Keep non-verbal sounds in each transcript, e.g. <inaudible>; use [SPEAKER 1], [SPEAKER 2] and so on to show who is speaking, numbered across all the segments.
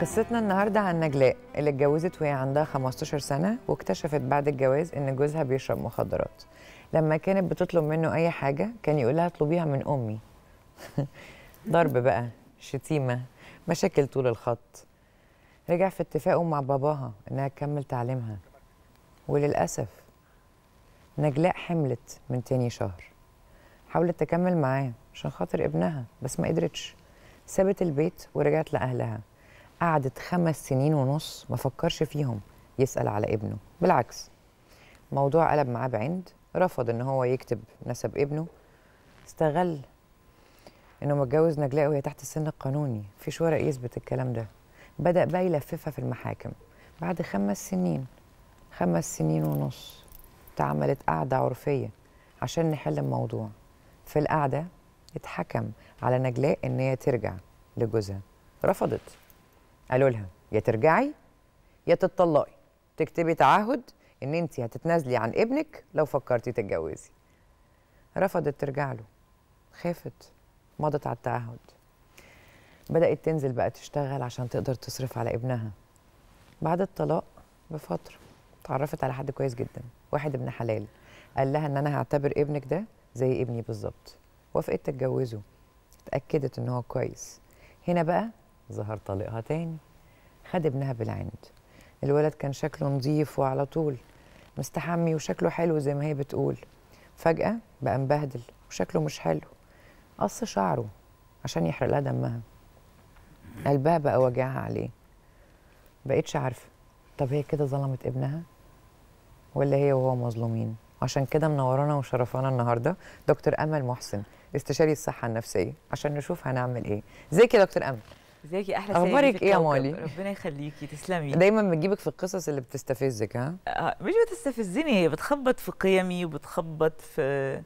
[SPEAKER 1] قصتنا النهارده عن نجلاء اللي اتجوزت وهي عندها 15 سنه واكتشفت بعد الجواز ان جوزها بيشرب مخدرات لما كانت بتطلب منه اي حاجه كان يقولها اطلبيها من امي <laughs> ضرب بقى شتيمه مشاكل طول الخط رجع في اتفاقه مع باباها انها تكمل تعليمها وللاسف نجلاء حملت من تاني شهر حاولت تكمل معاه عشان خاطر ابنها بس ما قدرتش سابت البيت ورجعت لاهلها قعدت خمس سنين ونص ما فكرش فيهم يسأل على ابنه بالعكس موضوع قلب معاه بعند رفض ان هو يكتب نسب ابنه استغل انه متجوز نجلاء وهي تحت السن القانوني مفيش ورق يثبت الكلام ده بدا بقى يلففها في المحاكم بعد خمس سنين خمس سنين ونص اتعملت قعده عرفيه عشان نحل الموضوع في القعده اتحكم على نجلاء ان هي ترجع لجوزها رفضت قالوا لها يا ترجعي يا تتطلقي تكتبي تعهد ان انت هتتنازلي عن ابنك لو فكرتي تتجوزي رفضت ترجع له خافت مضت على التعهد بدأت تنزل بقى تشتغل عشان تقدر تصرف على ابنها بعد الطلاق بفترة اتعرفت على حد كويس جدا واحد ابن حلال قال لها ان انا هعتبر ابنك ده زي ابني بالظبط وافقت تتجوزه اتأكدت ان هو كويس هنا بقى ظهر طليقها تاني خد ابنها بالعند الولد كان شكله نظيف وعلى طول مستحمي وشكله حلو زي ما هي بتقول فجأة بقى مبهدل وشكله مش حلو قص شعره عشان يحرق لها دمها قلبها بقى واجعها عليه بقيتش عارفة طب هي كده ظلمت ابنها ولا هي وهو مظلومين عشان كده منورانا وشرفانا النهارده دكتور امل محسن استشاري الصحه النفسيه عشان نشوف هنعمل ايه ازيك يا دكتور امل
[SPEAKER 2] ازيك يا احلى اخبارك ايه يا مالي ربنا يخليكي تسلمي دايما
[SPEAKER 1] بتجيبك في القصص اللي بتستفزك ها
[SPEAKER 2] أه مش بتستفزني هي بتخبط في قيمي وبتخبط في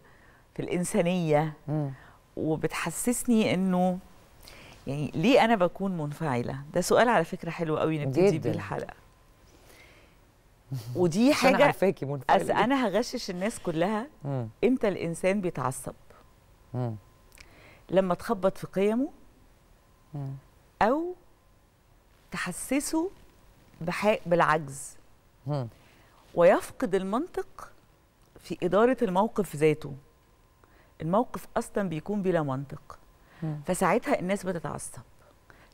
[SPEAKER 2] في الانسانيه م. وبتحسسني انه يعني ليه انا بكون منفعله ده سؤال على فكره حلو قوي نبتدي بيه الحلقه <laughs> ودي حاجه انا عارفاكي منفعله انا هغشش الناس كلها م. امتى الانسان بيتعصب م. لما تخبط في قيمه مم. او تحسسه بحق بالعجز ويفقد المنطق في اداره الموقف ذاته الموقف اصلا بيكون بلا منطق فساعتها الناس بتتعصب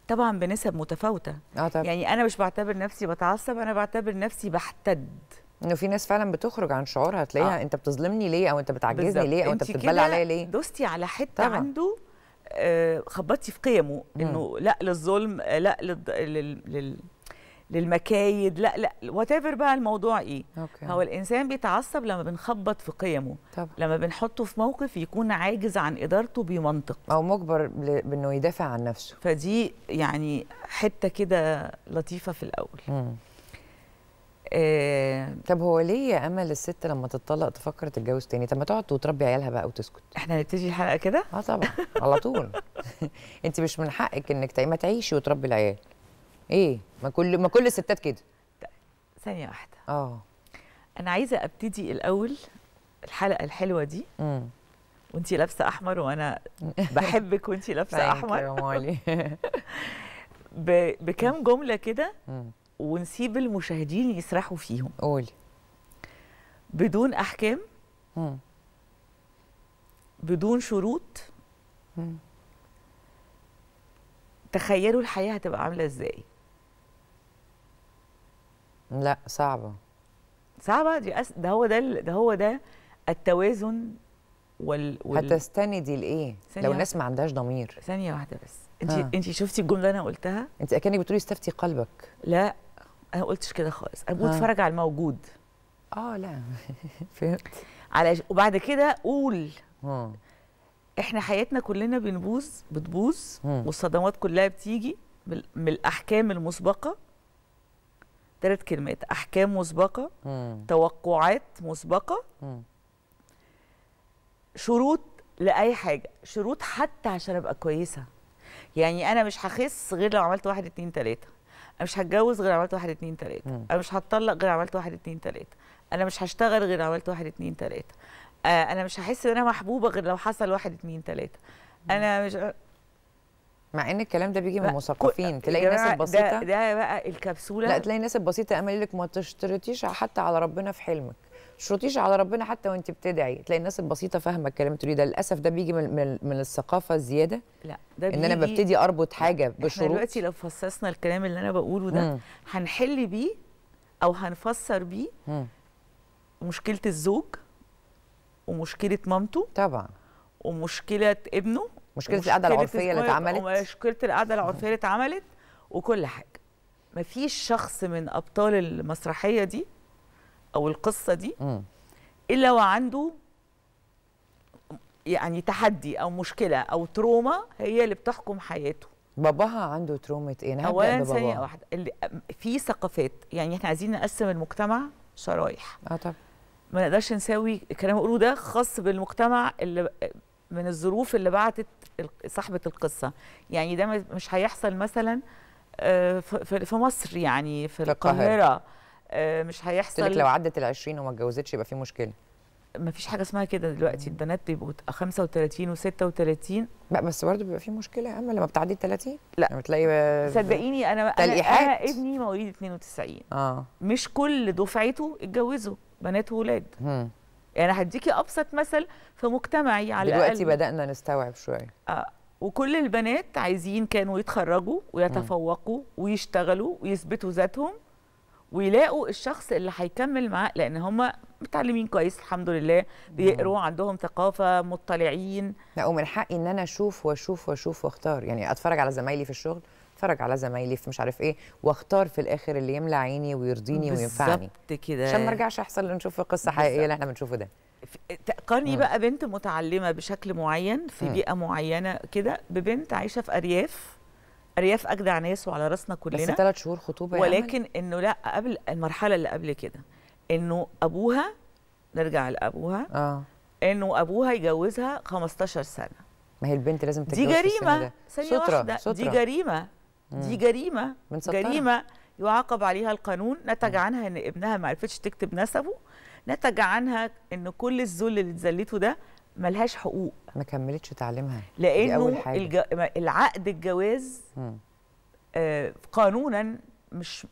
[SPEAKER 2] طبعا بنسب متفاوته آه طبعا. يعني انا مش بعتبر نفسي بتعصب انا بعتبر نفسي بحتد انه في ناس فعلا
[SPEAKER 1] بتخرج عن شعورها تلاقيها آه. انت بتظلمني ليه او انت بتعجزني ليه او انت بتتبلى عليا
[SPEAKER 2] ليه دوستي على حته طبعا. عنده آه، خبطتي في قيمه انه لا للظلم آه، لا لل للمكايد لا لا وات بقى الموضوع ايه أوكي. هو الانسان بيتعصب لما بنخبط في قيمه طبعا. لما بنحطه في موقف يكون عاجز عن ادارته بمنطق او مجبر بانه يدافع عن نفسه فدي يعني حته
[SPEAKER 1] كده لطيفه في الاول مم. آه، طب هو ليه يا امل الست لما تتطلق تفكر تتجوز تاني طب ما تقعد وتربي عيالها بقى وتسكت احنا
[SPEAKER 2] نبتدي الحلقه كده اه طبعا
[SPEAKER 1] على طول <laughs> انت مش من حقك انك ما تعيشي وتربي العيال ايه ما كل ما كل الستات كده
[SPEAKER 2] ثانيه واحده اه انا عايزه ابتدي الاول الحلقه الحلوه دي امم وانت لابسه احمر وانا <laughs> بحبك وانت لابسه احمر <laughs> بكام جمله كده ونسيب المشاهدين يسرحوا فيهم قولي بدون احكام مم. بدون شروط مم. تخيلوا الحياه هتبقى عامله ازاي لا صعبه صعبه دي أس... ده هو ده ده هو ده التوازن وال, وال... هتستندي لايه لو الناس ما عندهاش ضمير ثانيه واحده بس انت انت شفتي الجمله اللي انا قلتها انت اكنك بتقولي استفتي قلبك لا انا ما قلتش كده خالص انا بقول آه. اتفرج على الموجود اه لا <laughs> فهمت على وبعد كده قول اه احنا حياتنا كلنا بنبوظ بتبوظ آه. والصدمات كلها بتيجي من الاحكام المسبقه ثلاث كلمات احكام مسبقه مم. آه. توقعات مسبقه مم. شروط لاي حاجه شروط حتى عشان ابقى كويسه يعني انا مش هخس غير لو عملت واحد اتنين تلاته انا مش هتجوز غير عملت واحد اتنين تلاته انا مش هتطلق غير عملت واحد اتنين تلاته انا مش هشتغل غير عملت واحد اتنين تلاته آه، انا مش هحس ان انا محبوبه غير لو حصل واحد اتنين تلاته انا مش
[SPEAKER 1] مع ان الكلام ده بيجي من مثقفين تلاقي الناس البسيطه ده, ده بقى الكبسوله لا تلاقي الناس البسيطه امال لك ما تشترطيش حتى على ربنا في حلمك شرطيش على ربنا حتى وانت بتدعي تلاقي الناس البسيطه فاهمه الكلام اللي ده للاسف ده بيجي من من,
[SPEAKER 2] الثقافه الزياده لا ده ان انا ببتدي اربط حاجه بشروط احنا دلوقتي لو فصصنا الكلام اللي انا بقوله ده هنحل بيه او هنفسر بيه مشكله الزوج ومشكله مامته طبعا ومشكله ابنه مشكله القعده العرفيه اللي اتعملت ومشكله القعده العرفيه اللي اتعملت وكل حاجه مفيش شخص من ابطال المسرحيه دي او القصه دي الا وعنده يعني تحدي او مشكله او تروما هي اللي بتحكم حياته باباها عنده تروما ايه؟ انا اولا ثانية واحدة اللي في ثقافات يعني احنا عايزين نقسم المجتمع شرايح اه طبعا ما نقدرش نساوي الكلام اللي ده خاص بالمجتمع اللي من الظروف اللي بعتت صاحبة القصة يعني ده مش هيحصل مثلا آه، في مصر يعني في القاهرة آه، مش هيحصل لك لو عدت ال 20 وما اتجوزتش
[SPEAKER 1] يبقى في مشكله ما فيش حاجه
[SPEAKER 2] اسمها كده دلوقتي البنات بيبقوا 35 و36
[SPEAKER 1] بس برضه بيبقى في مشكله يا اما لما بتعدي ال 30 لا لما يعني تلاقي صدقيني
[SPEAKER 2] انا تلقيحات. انا, ابني مواليد 92 اه مش كل دفعته اتجوزوا بنات واولاد يعني هديكي ابسط مثل في مجتمعي على دلوقتي بدانا نستوعب شويه اه وكل البنات عايزين كانوا يتخرجوا ويتفوقوا ويشتغلوا ويثبتوا ذاتهم ويلاقوا الشخص اللي هيكمل معاه لان هم متعلمين كويس الحمد لله بيقروا عندهم ثقافه مطلعين لا ومن حقي
[SPEAKER 1] ان انا اشوف واشوف واشوف واختار يعني اتفرج على زمايلي في الشغل اتفرج على زمايلي في مش عارف ايه واختار في الاخر اللي يملى عيني ويرضيني وينفعني بالظبط كده عشان ما ارجعش
[SPEAKER 2] احصل نشوف قصه حقيقيه اللي احنا بنشوفه ده تقارني بقى بنت متعلمه بشكل معين في بيئه معينه كده ببنت عايشه في ارياف ارياف اجدع ناس وعلى راسنا كلنا بس ثلاث شهور خطوبه ولكن انه لا قبل المرحله اللي قبل كده انه ابوها نرجع لابوها اه انه ابوها يجوزها 15 سنه
[SPEAKER 1] ما هي البنت لازم تتجوز دي جريمه ثانيه واحده سترة. دي جريمه
[SPEAKER 2] مم. دي جريمه من جريمه يعاقب عليها القانون نتج عنها ان ابنها ما عرفتش تكتب نسبه نتج عنها ان كل الذل اللي اتذلته ده ملهاش حقوق
[SPEAKER 1] ما كملتش تعليمها
[SPEAKER 2] لانه الج... العقد الجواز آه قانونا مش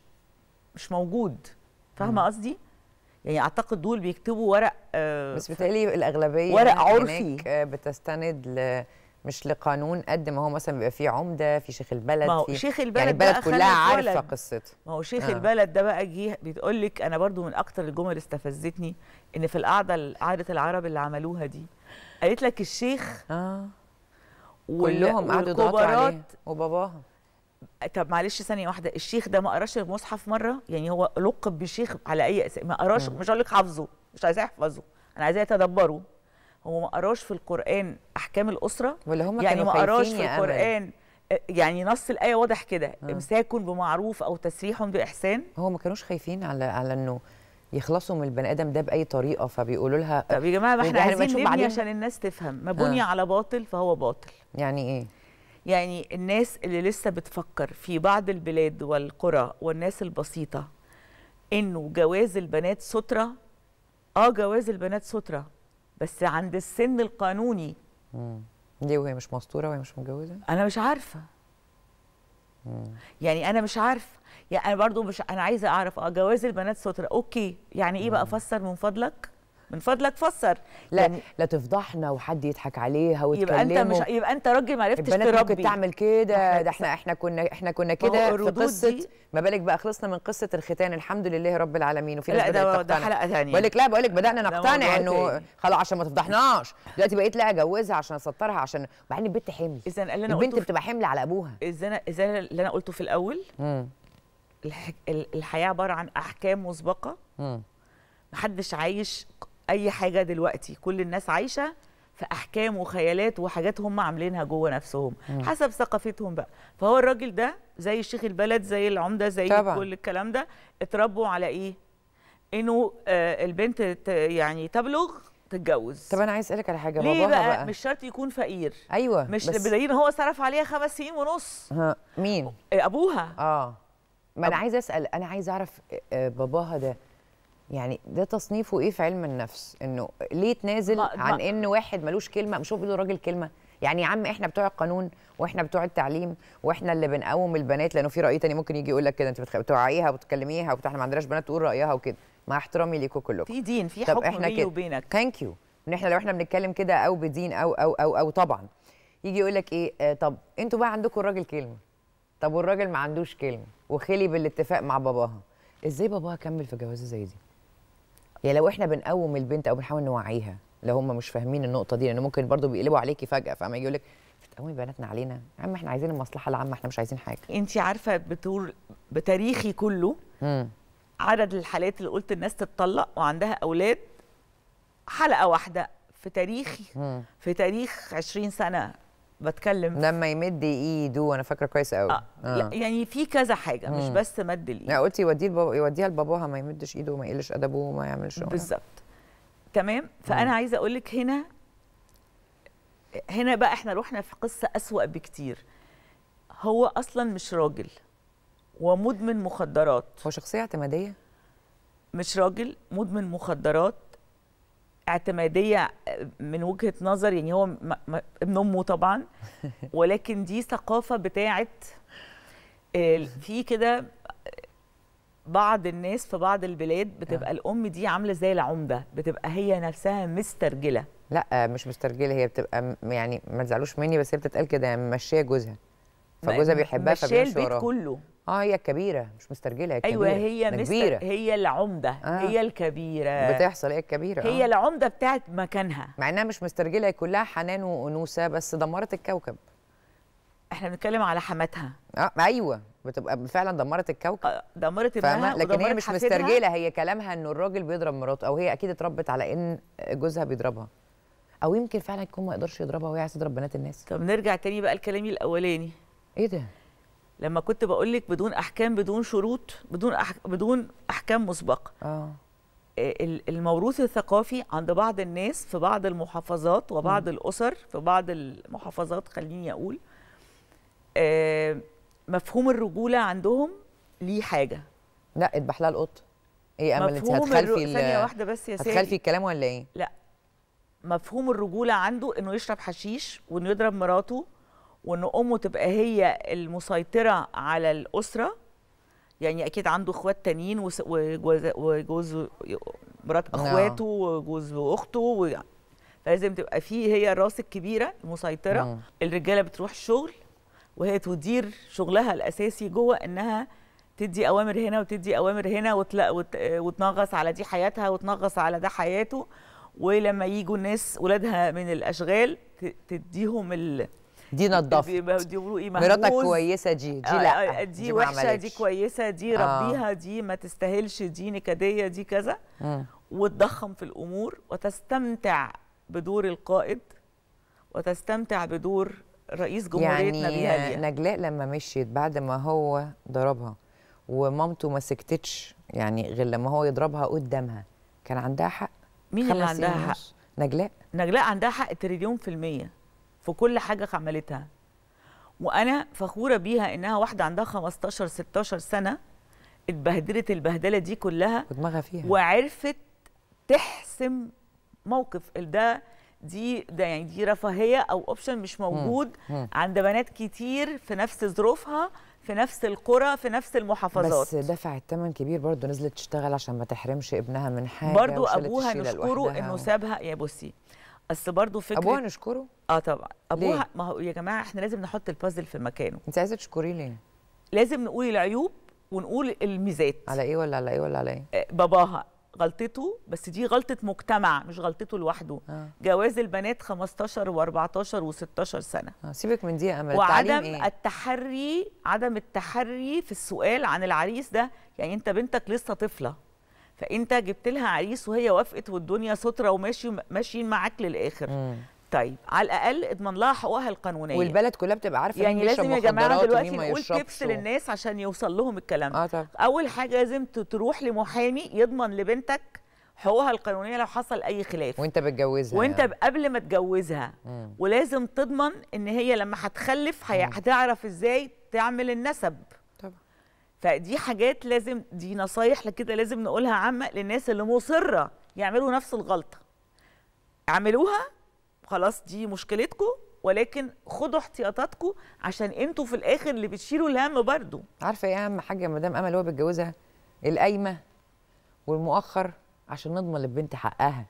[SPEAKER 2] مش موجود فاهمه قصدي يعني اعتقد دول
[SPEAKER 1] بيكتبوا ورق آه بس بتقلي الاغلبيه ورق عرفي بتستند ل مش لقانون قد ما هو مثلا بيبقى فيه عمده في شيخ البلد ما هو في شيخ البلد يعني البلد كلها عارفه قصته ما هو شيخ آه.
[SPEAKER 2] البلد ده بقى جه بتقول لك انا برضو من اكتر الجمل استفزتني ان في القعده قعده العرب اللي عملوها دي قالت لك الشيخ اه كلهم قعدوا يضغطوا عليه وباباها طب معلش ثانيه واحده الشيخ ده ما قراش المصحف مره يعني هو لقب بشيخ على اي اساس ما قراش آه. مش هقول لك حافظه مش عايزاه يحفظه انا عايزاه يتدبره هو ما قراش في القران احكام الاسره ولا هم يعني ما قراش في القران آه، يعني نص الايه واضح كده آه. امساك بمعروف
[SPEAKER 1] او تسريح باحسان هو ما كانوش خايفين على على انه يخلصوا من البني ادم ده باي طريقه فبيقولوا لها طب يا جماعه ما احنا عايزين نبني عشان
[SPEAKER 2] الناس تفهم ما آه. بني آه. على باطل فهو باطل يعني ايه يعني الناس اللي لسه بتفكر في بعض البلاد والقرى والناس البسيطه انه جواز البنات ستره اه جواز البنات ستره بس عند السن القانوني امم ليه
[SPEAKER 1] وهي مش مستوره وهي مش متجوزه انا مش عارفه
[SPEAKER 2] يعني انا مش عارفه يعني انا برضو مش انا عايزه اعرف اه جواز البنات ستر اوكي يعني ايه بقى فسر من فضلك من فضلك فسر
[SPEAKER 1] لا يعني لا تفضحنا وحد يضحك عليها وتكلمه يبقى انت مش يبقى انت راجل ما عرفتش تربي البنات ممكن تعمل كده ده احنا احنا كنا احنا كنا كده في قصه ما بالك بقى خلصنا من قصه الختان الحمد لله رب العالمين وفي ناس لا ده, ده حلقه ثانيه بقول لك لا بقول لك
[SPEAKER 2] بدانا نقتنع انه خلاص عشان ما تفضحناش
[SPEAKER 1] دلوقتي بقيت لا اجوزها عشان اسطرها عشان
[SPEAKER 2] وبعدين البنت حمل اذا اللي انا قلته البنت بتبقى حمل على ابوها اذا اذا اللي انا قلته في الاول الحياه عباره عن احكام مسبقه محدش عايش اي حاجه دلوقتي كل الناس عايشه في احكام وخيالات وحاجات هم عاملينها جوه نفسهم مم. حسب ثقافتهم بقى فهو الراجل ده زي شيخ البلد زي العمده زي طبعا. كل الكلام ده اتربوا على ايه انه آه البنت يعني تبلغ تتجوز طب انا عايز اسالك على حاجه ليه بقى, بقى مش شرط يكون فقير ايوه مش بس... بدايين هو صرف عليها خمس سنين ونص
[SPEAKER 1] ها مين
[SPEAKER 2] ابوها اه
[SPEAKER 1] ما أب... انا عايزه اسال انا عايزه اعرف آه، آه، باباها ده يعني ده تصنيفه ايه في علم النفس انه ليه تنازل عن ان واحد ملوش كلمه مش هو راجل كلمه يعني يا عم احنا بتوع القانون واحنا بتوع التعليم واحنا اللي بنقوم البنات لانه في راي تاني ممكن يجي يقول لك كده انت بتوعيها وبتكلميها وبتاع احنا ما عندناش بنات تقول رايها وكده مع احترامي ليكوا كلكم في دين في حكم احنا بيني وبينك ثانك يو ان احنا لو احنا بنتكلم كده او بدين او او او او طبعا يجي يقول لك ايه آه طب انتوا بقى عندكم الراجل كلمه طب والراجل ما عندوش كلمه وخلي بالاتفاق مع باباها ازاي باباها كمل في جوازه زي دي يعني لو احنا بنقوم البنت او بنحاول نوعيها لو هم مش فاهمين النقطه دي لان ممكن برضو بيقلبوا عليكي فجاه فاما يقول لك
[SPEAKER 2] بتقومي بناتنا علينا يا عم احنا عايزين المصلحه العامه احنا مش عايزين حاجه انت عارفه بتقول بتاريخي كله مم. عدد الحالات اللي قلت الناس تتطلق وعندها اولاد حلقه واحده في تاريخي مم. في تاريخ 20 سنه
[SPEAKER 1] بتكلم لما يمد ايده وانا فاكره كويس قوي آه. آه.
[SPEAKER 2] يعني في كذا حاجه مم. مش بس
[SPEAKER 1] مد الايد يعني قلتي يوديه لبابا يوديها لباباها ما يمدش ايده وما يقلش ادبه وما يعملش بالظبط
[SPEAKER 2] تمام فانا عايزه اقول لك هنا هنا بقى احنا رحنا في قصه اسوا بكتير هو اصلا مش راجل ومدمن مخدرات هو شخصيه اعتماديه مش راجل مدمن مخدرات اعتماديه آه، من وجهه نظر يعني هو ابن امه طبعا <laughs> ولكن دي ثقافه بتاعه آه، في كده آه، بعض الناس في بعض البلاد بتبقى الام دي عامله زي العمده بتبقى هي نفسها مسترجله لا مش مسترجله هي بتبقى يعني ما تزعلوش
[SPEAKER 1] مني بس هي بتتقال كده يعني ماشيه جوزها
[SPEAKER 2] فجوزها بيحبها فبيمشي البيت كله
[SPEAKER 1] اه هي الكبيره مش مسترجله هي ايوه هي كبيره هي العمده آه. هي الكبيره بتحصل هي
[SPEAKER 2] الكبيره هي آه.
[SPEAKER 1] العمده بتاعت مكانها مع انها مش مسترجله هي كلها حنان وانوثه بس دمرت الكوكب
[SPEAKER 2] احنا بنتكلم على حماتها
[SPEAKER 1] اه ايوه بتبقى فعلا دمرت الكوكب آه دمرت ابنها لكن هي مش مسترجله هي كلامها انه الراجل بيضرب مراته او هي اكيد اتربت على ان جوزها بيضربها او يمكن فعلا يكون ما يقدرش يضربها وهي عايزه تضرب بنات الناس
[SPEAKER 2] طب نرجع تاني بقى لكلامي الاولاني ايه ده لما كنت بقول لك بدون احكام بدون شروط بدون أح... بدون احكام مسبقه اه, آه، الموروث الثقافي عند بعض الناس في بعض المحافظات وبعض م. الاسر في بعض المحافظات خليني اقول آه مفهوم الرجوله عندهم ليه حاجه
[SPEAKER 1] لا اذبح لها القط
[SPEAKER 2] ايه امل انت هتخلفي الر... ثانيه واحده بس يا سيدي هتخلفي الكلام ولا ايه لا مفهوم الرجوله عنده انه يشرب حشيش وانه يضرب مراته وان امه تبقى هي المسيطره على الاسره يعني اكيد عنده اخوات تانيين وجوز وجوز مرات نعم. اخواته وجوز اخته فلازم تبقى فيه هي الراس الكبيره المسيطره مم. نعم. الرجاله بتروح الشغل وهي تدير شغلها الاساسي جوه انها تدي اوامر هنا وتدي اوامر هنا وتنغص على دي حياتها وتنغص على ده حياته ولما يجوا الناس ولادها من الاشغال تديهم دي الضفت دي مرقي مراتك كويسه دي دي آه، لا آه، دي, دي وحشه دي كويسه دي آه. ربيها دي ما تستاهلش دي نكديه دي كذا وتضخم في الامور وتستمتع بدور القائد وتستمتع بدور رئيس جمهوريتنا يعني
[SPEAKER 1] نجلاء لما مشيت بعد ما هو ضربها ومامته ما سكتتش يعني غير لما هو يضربها قدامها كان عندها حق مين اللي عندها حق نجلاء
[SPEAKER 2] نجلاء عندها حق تريليون في الميه في كل حاجه عملتها وانا فخوره بيها انها واحده عندها 15 16 سنه اتبهدلت البهدله دي كلها ودماغها فيها وعرفت تحسم موقف ده دي ده يعني دي رفاهيه او اوبشن مش موجود مم. عند بنات كتير في نفس ظروفها في نفس القرى في نفس المحافظات بس
[SPEAKER 1] دفعت ثمن كبير برضه نزلت تشتغل عشان ما تحرمش ابنها من حاجه برضه ابوها نشكره انه سابها
[SPEAKER 2] يا بصي بس برضه فكره ابوها نشكره اه طبعا ابوها ليه؟ ما هو يا جماعه احنا لازم نحط البازل في مكانه انت عايزه تشكريه ليه لازم نقول العيوب ونقول الميزات على ايه ولا على ايه ولا على ايه آه، باباها غلطته بس دي غلطه مجتمع مش غلطته لوحده آه. جواز البنات 15 و14 و16 سنه
[SPEAKER 1] آه. سيبك من دي يا امل وعدم إيه؟
[SPEAKER 2] التحري عدم التحري في السؤال عن العريس ده يعني انت بنتك لسه طفله فانت جبت لها عريس وهي وافقت والدنيا ستره وماشي ماشيين معاك للاخر مم. طيب على الاقل اضمن لها حقوقها القانونيه والبلد
[SPEAKER 1] كلها بتبقى عارفه يعني لازم يا جماعه دلوقتي نقول تبس و...
[SPEAKER 2] للناس عشان يوصل لهم الكلام آه طبعا. اول حاجه لازم تروح لمحامي يضمن لبنتك حقوقها القانونيه لو حصل اي خلاف وانت بتجوزها وانت يعني. قبل ما تجوزها مم. ولازم تضمن ان هي لما هتخلف هتعرف ازاي تعمل النسب فدي حاجات لازم دي نصايح كده لازم نقولها عامه للناس اللي مصره يعملوا نفس الغلطه اعملوها خلاص دي مشكلتكم ولكن خدوا احتياطاتكم عشان انتوا في الاخر اللي بتشيلوا الهم برضو عارفه ايه اهم حاجه مدام
[SPEAKER 1] امل هو بيتجوزها القايمه والمؤخر عشان نضمن للبنت حقها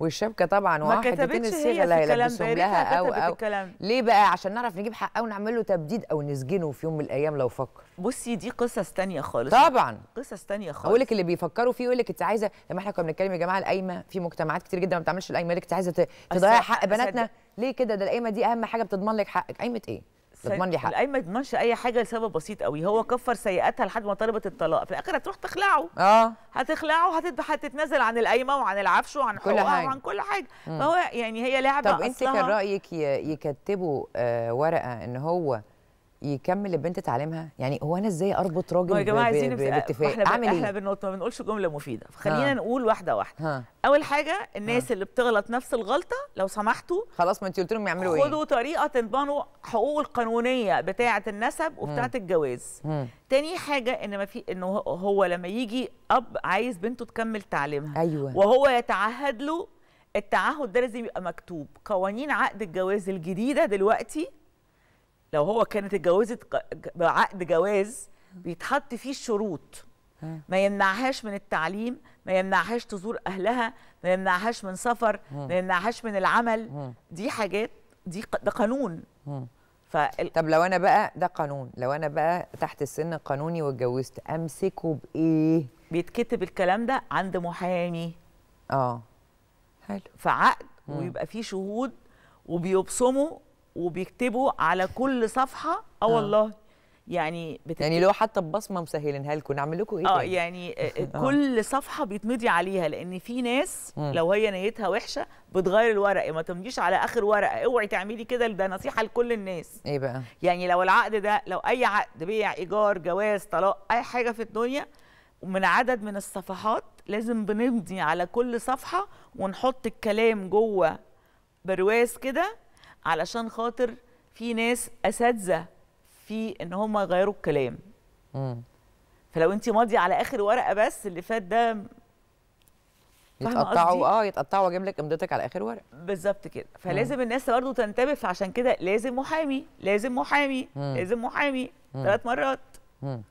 [SPEAKER 1] والشبكه طبعا وحتتين الصيغه اللي هيلبسهم لها او او ليه بقى عشان نعرف نجيب حقه ونعمل له تبديد او نسجنه في يوم من الايام لو فكر بصي دي قصص تانية خالص طبعا
[SPEAKER 2] قصص تانية خالص اقول لك اللي
[SPEAKER 1] بيفكروا فيه يقول لك انت عايزه لما احنا كنا بنتكلم يا جماعه القايمه في مجتمعات كتير جدا ما بتعملش القايمه لك انت عايزه تضيع حق بناتنا ليه كده ده القايمه دي اهم حاجه بتضمن لك
[SPEAKER 2] حقك قايمه ايه بيضمن لي حق الاي ما يضمنش اي حاجه لسبب بسيط قوي هو كفر سيئاتها لحد ما طلبت الطلاق في الاخر هتروح تخلعه اه هتخلعه هتت... هتتنازل عن القايمه وعن العفش وعن حقوقها وعن كل حاجه مم. فهو يعني هي لعبه طب انت كان رايك
[SPEAKER 1] يكتبوا آه ورقه ان هو يكمل البنت تعليمها يعني هو انا ازاي اربط راجل يا جماعه عايزين باتفاق اعمل ايه احنا
[SPEAKER 2] بنقول ما بنقولش جمله مفيده فخلينا ها. نقول واحده واحده ها. اول حاجه الناس ها. اللي بتغلط نفس الغلطه لو سمحتوا خلاص ما انت قلت لهم يعملوا ايه خدوا طريقه تضمنوا حقوق القانونيه بتاعه النسب وبتاعه الجواز هم. تاني حاجه ان ما في انه هو لما يجي اب عايز بنته تكمل تعليمها أيوة. وهو يتعهد له التعهد ده لازم يبقى مكتوب قوانين عقد الجواز الجديده دلوقتي لو هو كانت اتجوزت بعقد جواز بيتحط فيه الشروط ما يمنعهاش من التعليم ما يمنعهاش تزور اهلها ما يمنعهاش من سفر ما يمنعهاش من العمل دي حاجات دي ده قانون فال... طب
[SPEAKER 1] لو انا بقى ده قانون لو انا بقى تحت السن القانوني واتجوزت امسكه بايه
[SPEAKER 2] بيتكتب الكلام ده عند محامي اه حلو في عقد ويبقى فيه شهود وبيبصموا وبيكتبوا على كل صفحه آه, اه والله يعني بتكتب. يعني لو حتى ببصمه مسهلينها لكم نعمل لكم ايه اه يعني آه، آه، <laughs> كل صفحه بيتمضي عليها لان في ناس لو هي نيتها وحشه بتغير الورق ما تمضيش على اخر ورقه اوعي تعملي كده ده نصيحه لكل الناس ايه بقى يعني لو العقد ده لو اي عقد بيع ايجار جواز طلاق اي حاجه في الدنيا من عدد من الصفحات لازم بنمضي على كل صفحه ونحط الكلام جوه برواز كده علشان خاطر في ناس اساتذه في ان هم يغيروا الكلام مم. فلو انت ماضيه على اخر ورقه بس اللي فات ده
[SPEAKER 1] يتقطعوا اه
[SPEAKER 2] يتقطعوا واجيب لك امضتك على اخر ورق بالظبط كده فلازم مم. الناس برضه تنتبه فعشان كده لازم محامي لازم محامي مم. لازم محامي ثلاث مرات مم.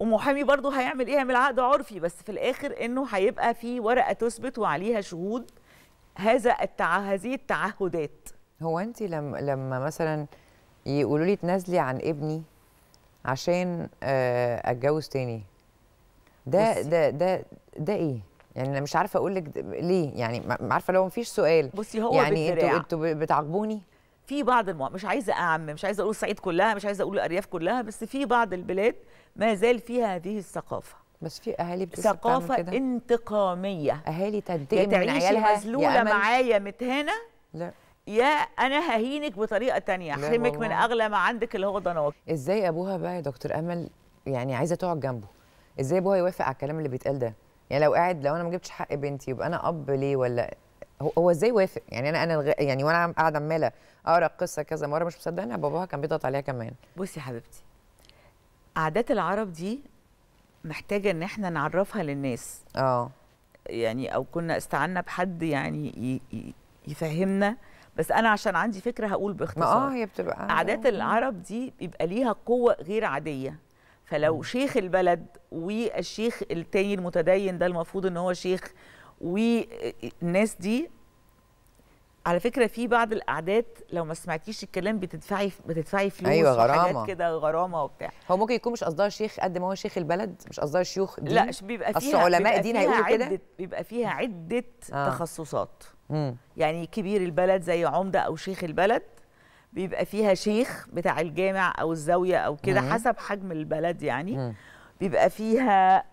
[SPEAKER 2] ومحامي برضه هيعمل ايه هيعمل عقد عرفي بس في الاخر انه هيبقى في ورقه تثبت وعليها شهود هذا التع... هذه التعهدات هو انت لما لما
[SPEAKER 1] مثلا يقولوا لي تنازلي عن ابني عشان آه، اتجوز تاني ده ده ده ده ايه يعني انا مش عارفه اقول لك ليه يعني عارفه لو مفيش سؤال بصي هو يعني انتوا انتوا بتعاقبوني
[SPEAKER 2] في بعض المواقف مش عايزه اعمم مش عايزه اقول الصعيد كلها مش عايزه اقول الارياف كلها بس في بعض البلاد ما زال فيها هذه الثقافه بس في اهالي ثقافه انتقاميه اهالي تنتقم من عيالها يا تعيشي معايا متهانه لا يا انا ههينك بطريقه تانية احرمك من اغلى ما عندك اللي هو ضناك ازاي ابوها بقى يا دكتور امل يعني عايزه
[SPEAKER 1] تقعد جنبه ازاي ابوها يوافق على الكلام اللي بيتقال ده يعني لو قاعد لو انا ما جبتش حق بنتي يبقى انا اب ليه ولا هو ازاي وافق يعني انا انا الغ... يعني وانا قاعده عماله اقرا القصه كذا
[SPEAKER 2] مره مش مصدقه ان باباها كان بيضغط عليها كمان بصي يا حبيبتي عادات العرب دي محتاجه ان احنا نعرفها للناس اه يعني او كنا استعنا بحد يعني يفهمنا بس انا عشان عندي فكره هقول باختصار اه هي بتبقى آه، عادات العرب دي بيبقى ليها قوه غير عاديه فلو م. شيخ البلد والشيخ التاني المتدين ده المفروض ان هو شيخ والناس دي على فكره في بعض الاعداد لو ما سمعتيش الكلام بتدفعي بتدفعي فلوس أيوة غرامة. كده غرامه وبتاع هو ممكن يكون مش قصدها شيخ قد ما هو
[SPEAKER 1] شيخ البلد مش قصدها شيوخ دين لا بيبقى فيها اصل علماء دين هيقولوا كده
[SPEAKER 2] بيبقى فيها عده آه. تخصصات مم. يعني كبير البلد زي عمده او شيخ البلد بيبقى فيها شيخ بتاع الجامع او الزاويه او كده حسب حجم البلد يعني مم. بيبقى فيها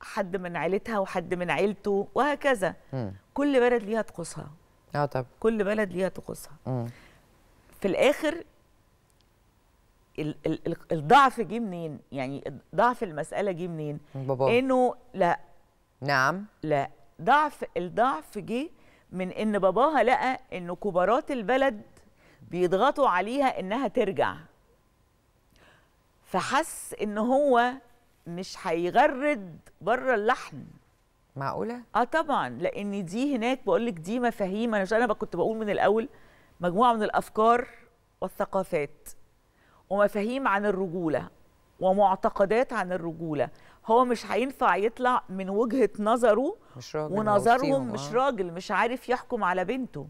[SPEAKER 2] حد من عيلتها وحد من عيلته وهكذا مم. كل بلد ليها طقوسها اه طب كل بلد ليها طقوسها في الاخر ال ال الضعف جه منين يعني ضعف المساله جه منين بابا. انه لا نعم لا ضعف الضعف جه من ان باباها لقى ان كبارات البلد بيضغطوا عليها انها ترجع فحس ان هو مش هيغرد بره اللحن معقوله اه طبعا لان دي هناك بقول لك دي مفاهيم انا انا كنت بقول من الاول مجموعه من الافكار والثقافات ومفاهيم عن الرجوله ومعتقدات عن الرجوله هو مش هينفع يطلع من وجهه نظره مش راجل ونظرهم مش آه. راجل مش عارف يحكم على بنته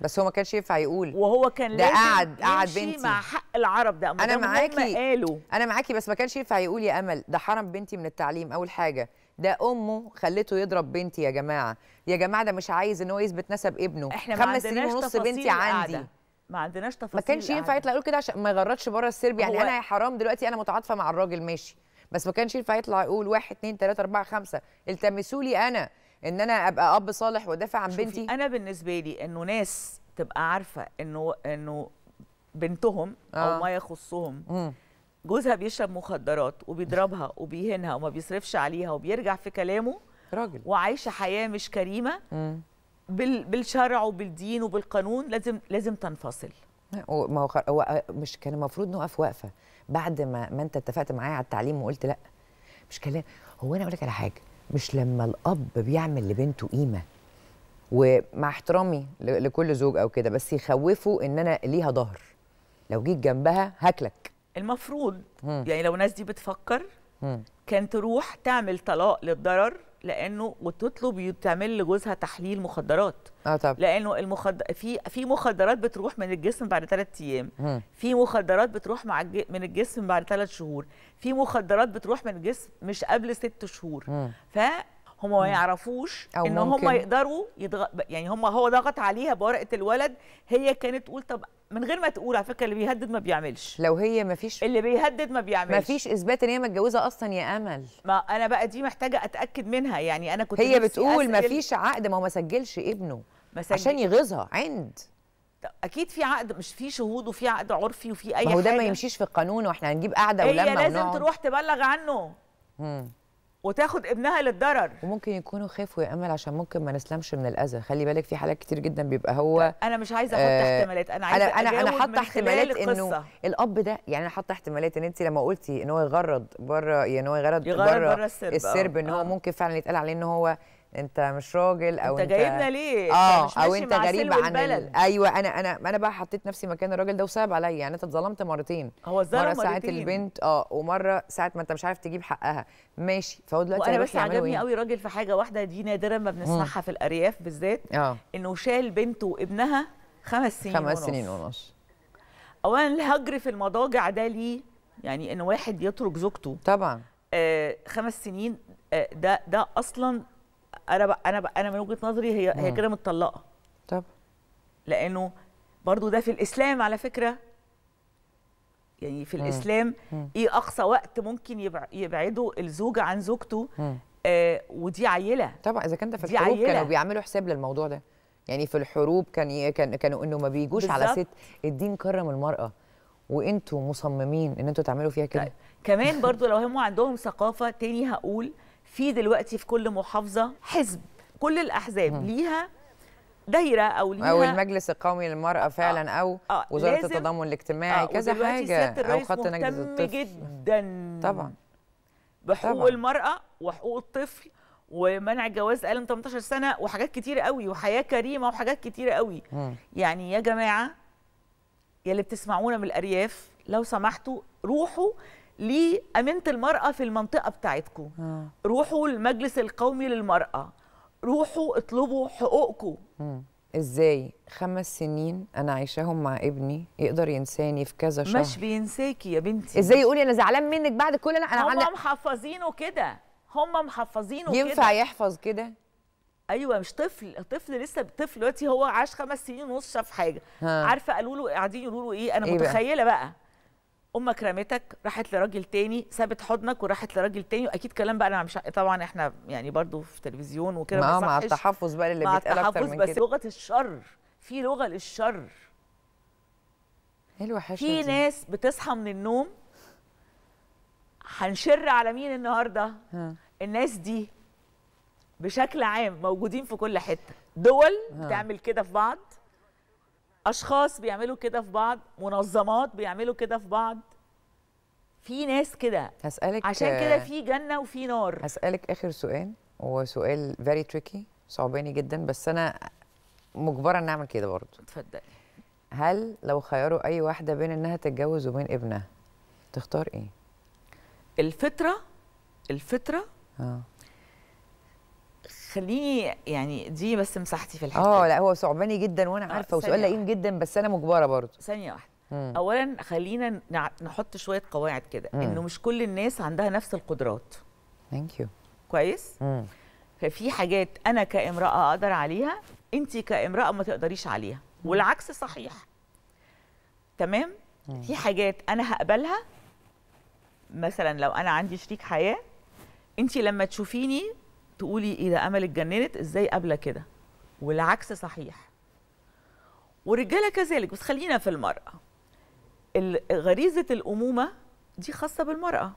[SPEAKER 2] بس هو ما كانش ينفع يقول وهو كان ده قعد قعد بنتي مع حق العرب ده انا معاكي
[SPEAKER 1] انا معاكي بس ما كانش ينفع يقول يا امل ده حرم بنتي من التعليم اول حاجه ده امه خلته يضرب بنتي يا جماعه يا جماعه ده مش عايز ان هو يثبت نسب ابنه احنا خمس سنين ونص بنتي عندي قاعدة.
[SPEAKER 2] ما عندناش تفاصيل ما كانش ينفع
[SPEAKER 1] يطلع يقول كده عشان ما يغرطش بره السرب يعني انا يا حرام دلوقتي انا متعاطفه مع الراجل ماشي بس ما كانش ينفع يطلع يقول واحد اثنين ثلاثه اربعه خمسه التمسوا لي انا ان انا ابقى اب صالح وادافع عن بنتي
[SPEAKER 2] انا بالنسبه لي انه ناس تبقى عارفه انه انه بنتهم آه. او ما يخصهم مم. جوزها بيشرب مخدرات وبيضربها وبيهنها وما بيصرفش عليها وبيرجع في كلامه راجل وعايشه حياه مش كريمه بال بالشرع وبالدين وبالقانون لازم لازم تنفصل
[SPEAKER 1] ما هو مش كان المفروض نقف وقفه بعد ما ما انت اتفقت معايا على التعليم وقلت لا مش كلام هو انا اقول لك على حاجه مش لما الاب بيعمل لبنته قيمه ومع احترامي لكل زوج او كده بس يخوفوا ان انا ليها ظهر لو جيت جنبها هاكلك
[SPEAKER 2] المفروض م. يعني لو الناس دي بتفكر م. كان تروح تعمل طلاق للضرر لانه وتطلب تعمل لجوزها تحليل مخدرات اه طبعا لانه المخد... في في مخدرات بتروح من الجسم بعد ثلاث ايام في مخدرات بتروح مع الج... من الجسم بعد ثلاث شهور في مخدرات بتروح من الجسم مش قبل ست شهور مم. فهم ما يعرفوش ان هم يقدروا يضغ... يعني هم هو ضغط عليها بورقه الولد هي كانت تقول طب من غير ما تقول على فكره اللي بيهدد ما بيعملش لو هي ما فيش اللي بيهدد ما بيعملش ما فيش اثبات ان هي متجوزه اصلا يا امل ما انا بقى دي محتاجه اتاكد منها يعني انا كنت هي بتقول ما فيش عقد ما هو ما
[SPEAKER 1] سجلش ابنه ما سجلش. عشان يغيظها عند
[SPEAKER 2] اكيد في عقد مش في شهود وفي عقد عرفي وفي اي حاجه ما هو ده ما
[SPEAKER 1] يمشيش في القانون واحنا هنجيب قاعده ولما هي لازم ونقعد. تروح
[SPEAKER 2] تبلغ عنه
[SPEAKER 1] مم. وتاخد ابنها للضرر وممكن يكونوا خافوا يا امل عشان ممكن ما نسلمش من الاذى خلي بالك في حالات كتير جدا بيبقى هو انا مش عايزه احط آه، احتمالات انا عايزه انا انا حاطه احتمالات انه الاب ده يعني انا حاطه احتمالات ان انت لما قلتي ان هو يغرد بره يعني هو يغرد, بره, السرب, السرب ان هو آه. ممكن فعلا يتقال عليه ان هو انت مش راجل او انت, انت جايبنا ليه اه مش او انت غريب عن البلد. ايوه انا انا انا بقى حطيت نفسي مكان الراجل ده وصعب عليا يعني انت اتظلمت مرتين هو اتظلم مره ساعه البنت اه ومره ساعه ما انت مش عارف تجيب حقها ماشي فهو دلوقتي وانا بس عجبني إيه؟ قوي
[SPEAKER 2] راجل في حاجه واحده دي نادرا ما بنسمعها في الارياف بالذات آه. انه شال بنته وابنها خمس سنين خمس سنين ونص اولا الهجر في المضاجع ده ليه يعني ان واحد يترك زوجته طبعا آه خمس سنين آه ده ده اصلا انا بقى انا بقى انا من وجهه نظري هي مم. هي كده متطلقه طب لانه برضو ده في الاسلام على فكره يعني في الاسلام مم. ايه اقصى وقت ممكن يبعدوا يبعده الزوجه عن زوجته آه ودي عيله طبعا اذا كان ده في الحروب عيلة. كانوا بيعملوا
[SPEAKER 1] حساب للموضوع ده يعني في الحروب كان كان كانوا انه ما بيجوش بالزبط. على ست الدين كرم المراه وانتوا مصممين ان انتوا تعملوا فيها كده طيب،
[SPEAKER 2] كمان برضو لو هم عندهم ثقافه تاني هقول في دلوقتي في كل محافظه حزب كل الاحزاب ليها دايره او ليها او
[SPEAKER 1] المجلس القومي للمراه فعلا آه او آه وزاره التضامن الاجتماعي آه كذا حاجه او خط نجد الطفل جدا طبعا
[SPEAKER 2] بحقوق طبعا. المراه وحقوق الطفل ومنع جواز اقل من 18 سنه وحاجات كتيره قوي وحياه كريمه وحاجات كتيره قوي يعني يا جماعه يا اللي بتسمعونا من الارياف لو سمحتوا روحوا لامينه المراه في المنطقه بتاعتكم آه. روحوا المجلس القومي للمراه روحوا اطلبوا
[SPEAKER 1] حقوقكم ازاي خمس سنين انا عايشاهم مع ابني يقدر ينساني في كذا شهر مش بينساكي يا بنتي ازاي يقولي
[SPEAKER 2] انا زعلان منك بعد كل انا انا هم عل... محفظينه كده هم محفظينه كده ينفع يحفظ كده ايوه مش طفل طفل لسه طفل دلوقتي هو عاش خمس سنين ونص شاف حاجه ها. عارفه قالوا له قاعدين يقولوا له ايه انا إيه متخيله بقى, بقى. امك رمتك راحت لراجل تاني سابت حضنك وراحت لراجل تاني واكيد كلام بقى انا مش طبعا احنا يعني برضو في تلفزيون وكده مع, مع التحفظ بقى اللي بيتقال اكتر من كده بس لغه الشر في لغه للشر ايه الوحشه في دي؟ ناس بتصحى من النوم هنشر على مين النهارده ها. الناس دي بشكل عام موجودين في كل حته دول ها. بتعمل كده في بعض اشخاص بيعملوا كده في بعض منظمات بيعملوا كده في بعض في ناس كده
[SPEAKER 1] هسألك عشان كده في
[SPEAKER 2] جنة وفي نار
[SPEAKER 1] هسألك آخر سؤال هو سؤال فيري تريكي صعباني جدا بس أنا مجبرة إن أعمل كده برضه اتفضلي هل لو خيروا أي واحدة بين إنها تتجوز وبين ابنها تختار إيه؟
[SPEAKER 2] الفطرة الفطرة آه. خليني يعني دي بس مساحتي في الحته
[SPEAKER 1] اه لا هو صعباني جدا وانا آه، عارفه وسؤال لئيم جدا بس انا مجبره برضه
[SPEAKER 2] ثانيه واحده مم. اولا خلينا نحط شويه قواعد كده انه مش كل الناس عندها نفس القدرات ثانك يو كويس مم. ففي حاجات انا كامراه اقدر عليها انت كامراه ما تقدريش عليها مم. والعكس صحيح تمام مم. في حاجات انا هقبلها مثلا لو انا عندي شريك حياه انت لما تشوفيني تقولي ايه ده امل اتجننت ازاي قابله كده والعكس صحيح ورجاله كذلك بس خلينا في المراه غريزه الامومه دي خاصه بالمراه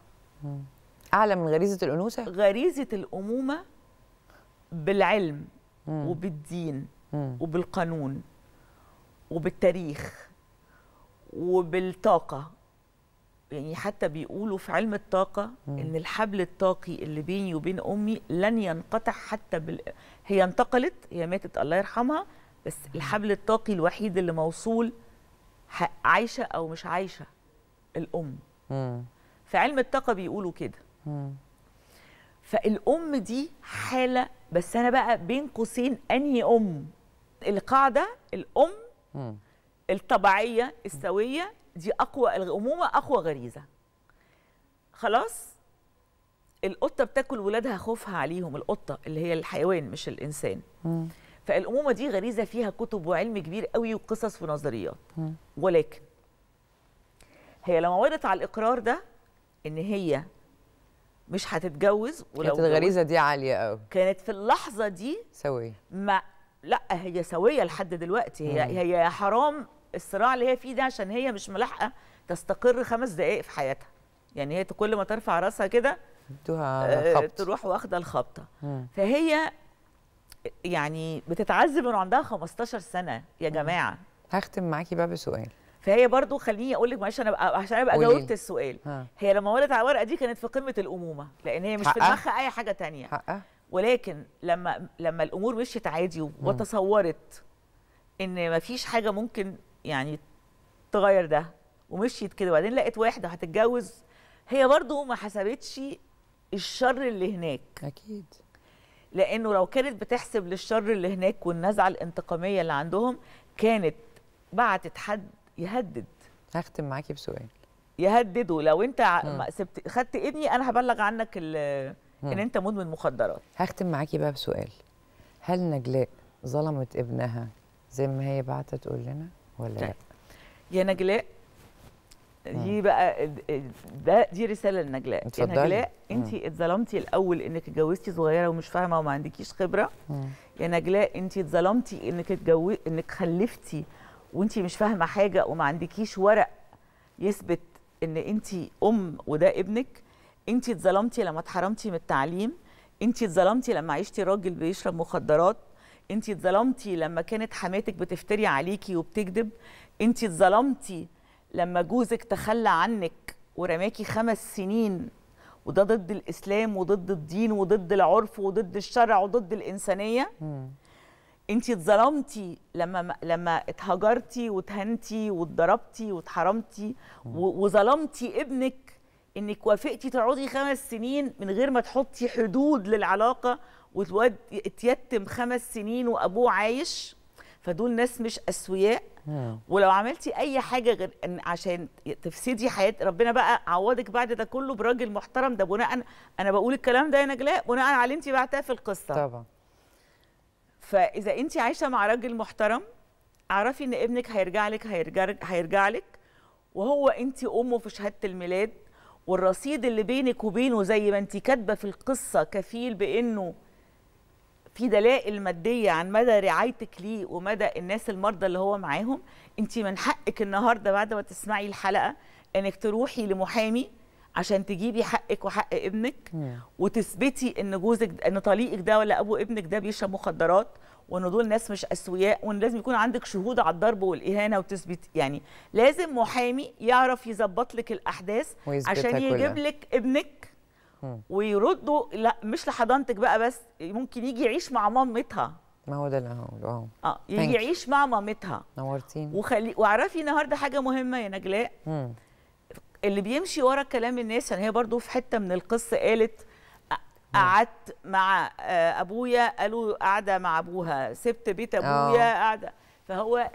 [SPEAKER 2] اعلى من غريزه الانوثه غريزه الامومه بالعلم مم. وبالدين مم. وبالقانون وبالتاريخ وبالطاقه يعني حتى بيقولوا في علم الطاقة م. إن الحبل الطاقي اللي بيني وبين أمي لن ينقطع حتى بال... هي انتقلت هي ماتت الله يرحمها بس الحبل الطاقي الوحيد اللي موصول ح... عايشة أو مش عايشة الأم م. في علم الطاقة بيقولوا كده فالأم دي حالة بس أنا بقى بين قوسين أنهي أم القاعدة الأم الطبيعية السوية دي اقوى الامومه اقوى غريزه خلاص القطه بتاكل ولادها خوفها عليهم القطه اللي هي الحيوان مش الانسان م. فالامومه دي غريزه فيها كتب وعلم كبير قوي وقصص ونظريات م. ولكن هي لما وردت على الاقرار ده ان هي مش هتتجوز ولو كانت الغريزه دي عاليه قوي كانت في اللحظه دي سويه ما لا هي سويه لحد دلوقتي هي مم. هي حرام الصراع اللي هي فيه ده عشان هي مش ملاحقه تستقر خمس دقائق في حياتها يعني هي كل ما ترفع راسها كده
[SPEAKER 1] آه
[SPEAKER 2] تروح واخده الخبطه فهي يعني بتتعذب من عندها 15 سنه يا جماعه
[SPEAKER 1] هختم معاكي بقى بسؤال
[SPEAKER 2] فهي برضو خليني اقول لك معلش انا عشان ابقى جاوبت السؤال ها. هي لما ولدت على الورقه دي كانت في قمه الامومه لان هي مش حقا. في دماغها اي حاجه تانية حقا. ولكن لما لما الامور مشيت عادي وتصورت ان مفيش حاجه ممكن يعني تغير ده ومشيت كده وبعدين لقيت واحده هتتجوز هي برضو ما حسبتش الشر اللي هناك اكيد لانه لو كانت بتحسب للشر اللي هناك والنزعه الانتقاميه اللي عندهم كانت بعتت حد يهدد هختم معاكي بسؤال يهددوا لو انت ما سبت خدت ابني انا هبلغ عنك ان انت مدمن مخدرات
[SPEAKER 1] هختم معاكي بقى بسؤال هل نجلاء ظلمت ابنها زي ما هي بعتت تقول لنا ولا طيب.
[SPEAKER 2] يا نجلاء دي بقى ده دي رساله لنجلاء يا نجلاء انت اتظلمتي الاول انك اتجوزتي صغيره ومش فاهمه وما عندكيش خبره يا نجلاء انت اتظلمتي انك اتجوز انك خلفتي وانت مش فاهمه حاجه وما عندكيش ورق يثبت ان انت ام وده ابنك انت اتظلمتي لما اتحرمتي من التعليم انت اتظلمتي لما عشتي راجل بيشرب مخدرات انت اتظلمتي لما كانت حماتك بتفتري عليكي وبتكذب انت اتظلمتي لما جوزك تخلى عنك ورماكي خمس سنين وده ضد الاسلام وضد الدين وضد العرف وضد الشرع وضد الانسانيه انت اتظلمتي لما لما اتهجرتي وتهنتي واتضربتي واتحرمتي وظلمتي ابنك انك وافقتي تقعدي خمس سنين من غير ما تحطي حدود للعلاقه والواد اتيتم خمس سنين وابوه عايش فدول ناس مش اسوياء آه. ولو عملتي اي حاجه غير ان عشان تفسدي حياه ربنا بقى عوضك بعد ده كله براجل محترم ده بناء انا بقول الكلام ده يا نجلاء بناء على اللي انت بعتها في القصه طبعا فاذا انت عايشه مع راجل محترم اعرفي ان ابنك هيرجع لك هيرجع هيرجع لك وهو انت امه في شهاده الميلاد والرصيد اللي بينك وبينه زي ما انت كاتبه في القصه كفيل بانه في دلائل ماديه عن مدى رعايتك ليه ومدى الناس المرضى اللي هو معاهم انت من حقك النهارده بعد ما تسمعي الحلقه انك تروحي لمحامي عشان تجيبي حقك وحق ابنك وتثبتي ان جوزك ان طليقك ده ولا ابو ابنك ده بيشرب مخدرات وان دول ناس مش اسوياء وان لازم يكون عندك شهود على الضرب والاهانه وتثبت يعني لازم محامي يعرف يظبط لك الاحداث عشان يجيب لك ابنك ويردوا لا مش لحضانتك بقى بس ممكن يجي يعيش مع مامتها ما هو ده اللي
[SPEAKER 1] هقوله اه,
[SPEAKER 2] آه، يجي يعيش مع مامتها نورتيني وخلي واعرفي النهارده حاجه مهمه يا نجلاء اللي بيمشي ورا كلام الناس يعني هي برضو في حته من القصه قالت قعدت مع آه، ابويا قالوا قاعده مع ابوها سبت بيت ابويا آه. قاعده فهو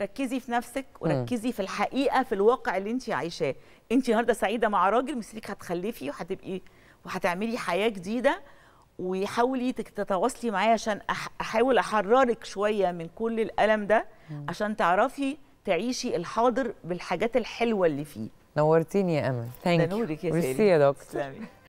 [SPEAKER 2] ركزي في نفسك وركزي في الحقيقه في الواقع اللي انت عايشاه انت النهارده سعيده مع راجل مثلك هتخلفي وهتبقي وهتعملي حياه جديده وحاولي تتواصلي معايا عشان احاول احررك شويه من كل الالم ده عشان تعرفي تعيشي الحاضر بالحاجات الحلوه اللي فيه
[SPEAKER 1] نورتيني يا امل ثانك يو يا يا
[SPEAKER 2] دكتور